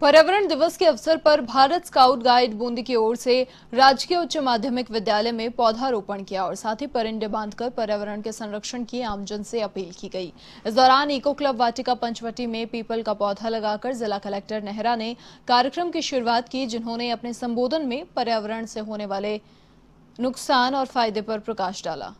पर्यावरण दिवस के अवसर पर भारत स्काउट गाइड बूंदी की ओर से राजकीय उच्च माध्यमिक विद्यालय में पौधारोपण किया और साथ ही परिंडे बांधकर पर्यावरण के संरक्षण की आमजन से अपील की गई इस दौरान इको क्लब वाटिका पंचवटी में पीपल का पौधा लगाकर जिला कलेक्टर नेहरा ने कार्यक्रम की शुरुआत की जिन्होंने अपने संबोधन में पर्यावरण से होने वाले नुकसान और फायदे पर प्रकाश डाला